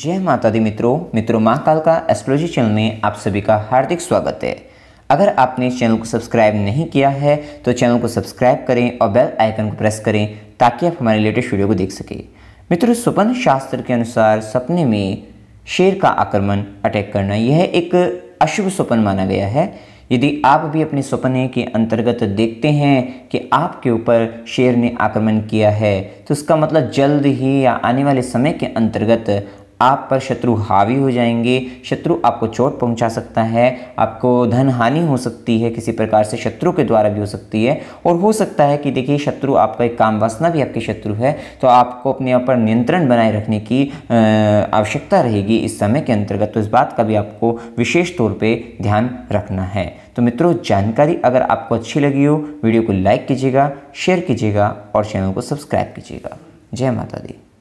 जय माता दी मित्रों मित्रों माँ काल का एस्ट्रोलॉजी चैनल में आप सभी का हार्दिक स्वागत है अगर आपने चैनल को सब्सक्राइब नहीं किया है तो चैनल को सब्सक्राइब करें और बेल आइकन को प्रेस करें ताकि आप हमारे लेटेस्ट वीडियो को देख सकें मित्रों स्वपन शास्त्र के अनुसार सपने में शेर का आक्रमण अटैक करना यह एक अशुभ स्वपन माना गया है यदि आप भी अपने सपने के अंतर्गत देखते हैं कि आपके ऊपर शेर ने आक्रमण किया है तो उसका मतलब जल्द ही या आने वाले समय के अंतर्गत आप पर शत्रु हावी हो जाएंगे शत्रु आपको चोट पहुंचा सकता है आपको धन हानि हो सकती है किसी प्रकार से शत्रु के द्वारा भी हो सकती है और हो सकता है कि देखिए शत्रु आपका एक काम वासना भी आपके शत्रु है तो आपको अपने आप पर नियंत्रण बनाए रखने की आवश्यकता रहेगी इस समय के अंतर्गत तो इस बात का भी आपको विशेष तौर पर ध्यान रखना है तो मित्रों जानकारी अगर आपको अच्छी लगी हो वीडियो को लाइक कीजिएगा शेयर कीजिएगा और चैनल को सब्सक्राइब कीजिएगा जय माता दी